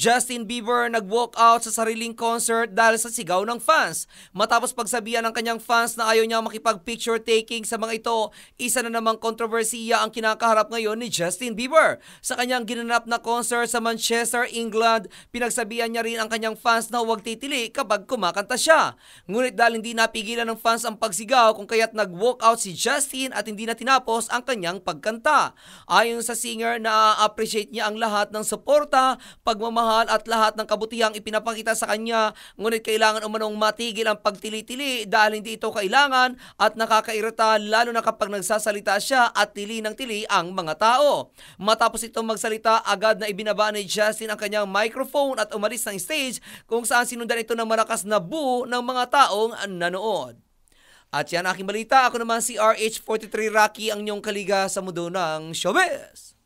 Justin Bieber nag-walk out sa sariling concert dahil sa sigaw ng fans. Matapos pagsabihan ng kanyang fans na ayaw niya makipag-picture taking sa mga ito, isa na namang kontrobersiya ang kinakaharap ngayon ni Justin Bieber. Sa kanyang ginanap na concert sa Manchester, England, pinagsabihan niya rin ang kanyang fans na huwag titili kapag kumakanta siya. Ngunit dahil hindi napigilan ng fans ang pagsigaw kung kaya't nag-walk out si Justin at hindi na tinapos ang kanyang pagkanta. Ayon sa singer, na-appreciate niya ang lahat ng suporta, pagmamahal kasamaan at lahat ng kabutihang ipinapakita sa kanya, ngunit kailangan umanong matigil ang pagtili-tili dahil hindi ito kailangan at nakakairita lalo na kapag nagsasalita siya at tili ng tili ang mga tao. Matapos itong magsalita, agad na ibinaba ni Justin ang kanyang microphone at umalis ng stage kung saan sinundan ito ng malakas na buo ng mga taong nanood. At yan aking balita. Ako naman si RH43 Rocky, ang inyong kaliga sa mundo ng showbiz.